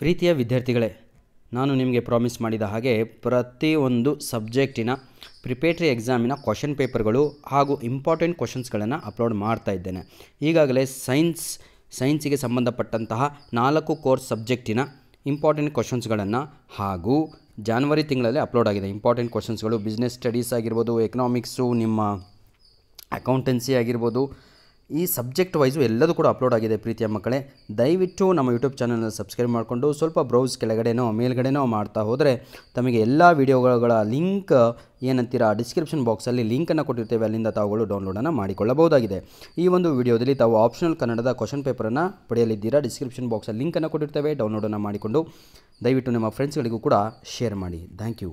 ಪ್ರೀತಿಯ ವಿದ್ಯಾರ್ಥಿಗಳೇ ನಾನು ನಿಮಗೆ ಪ್ರಾಮಿಸ್ ಮಾಡಿದ ಹಾಗೆ ಪ್ರತಿಯೊಂದು ಸಬ್ಜೆಕ್ಟಿನ ಪ್ರಿಪೇಟ್ರಿ ಎಕ್ಸಾಮಿನ ಕ್ವಶನ್ ಪೇಪರ್ಗಳು ಹಾಗೂ ಇಂಪಾರ್ಟೆಂಟ್ ಕ್ವಶನ್ಸ್ಗಳನ್ನು ಅಪ್ಲೋಡ್ ಮಾಡ್ತಾ ಇದ್ದೇನೆ ಈಗಾಗಲೇ ಸೈನ್ಸ್ ಸೈನ್ಸಿಗೆ ಸಂಬಂಧಪಟ್ಟಂತಹ ನಾಲ್ಕು ಕೋರ್ಸ್ ಸಬ್ಜೆಕ್ಟಿನ ಇಂಪಾರ್ಟೆಂಟ್ ಕ್ವಶನ್ಸ್ಗಳನ್ನು ಹಾಗೂ ಜಾನ್ವರಿ ತಿಂಗಳಲ್ಲಿ ಅಪ್ಲೋಡ್ ಆಗಿದೆ ಇಂಪಾರ್ಟೆಂಟ್ ಕ್ವಶನ್ಸ್ಗಳು ಬಿಸ್ನೆಸ್ ಸ್ಟಡೀಸ್ ಆಗಿರ್ಬೋದು ಎಕನಾಮಿಕ್ಸು ನಿಮ್ಮ ಅಕೌಂಟೆನ್ಸಿ ಆಗಿರ್ಬೋದು ಈ ಸಬ್ಜೆಕ್ಟ್ ವೈಸು ಎಲ್ಲದೂ ಕೂಡ ಅಪ್ಲೋಡ್ ಆಗಿದೆ ಪ್ರೀತಿಯ ಮಕ್ಕಳೇ ದಯವಿಟ್ಟು ನಮ್ಮ ಯೂಟ್ಯೂಬ್ ಚಾನಲ್ನ ಸಬ್ಸ್ಕ್ರೈಬ್ ಮಾಡಿಕೊಂಡು ಸ್ವಲ್ಪ ಬ್ರೌಸ್ ಕೆಳಗಡೆನೋ ಮೇಲ್ಗಡೆನೋ ಮಾಡ್ತಾ ಹೋದರೆ ತಮಗೆ ಎಲ್ಲ ವೀಡಿಯೋಗಳ ಲಿಂಕ್ ಏನಂತೀರಾ ಡಿಸ್ಕ್ರಿಪ್ಷನ್ ಬಾಕ್ಸಲ್ಲಿ ಲಿಂಕನ್ನು ಕೊಟ್ಟಿರ್ತೇವೆ ಅಲ್ಲಿಂದ ತಾವುಗಳು ಡೌನ್ಲೋಡನ್ನು ಮಾಡಿಕೊಳ್ಳಬಹುದಾಗಿದೆ ಈ ಒಂದು ವಿಡಿಯೋದಲ್ಲಿ ತಾವು ಆಪ್ಷನಲ್ ಕನ್ನಡದ ಕ್ವಶನ್ ಪೇಪರನ್ನು ಪಡೆಯಲಿದ್ದೀರಾ ಡಿಸ್ಕ್ರಿಪ್ಷನ್ ಬಾಕ್ಸಲ್ಲಿ ಲಿಂಕನ್ನು ಕೊಟ್ಟಿರ್ತೇವೆ ಡೌನ್ಲೋಡನ್ನು ಮಾಡಿಕೊಂಡು ದಯವಿಟ್ಟು ನಿಮ್ಮ ಫ್ರೆಂಡ್ಸ್ಗಳಿಗೂ ಕೂಡ ಶೇರ್ ಮಾಡಿ ಥ್ಯಾಂಕ್ ಯು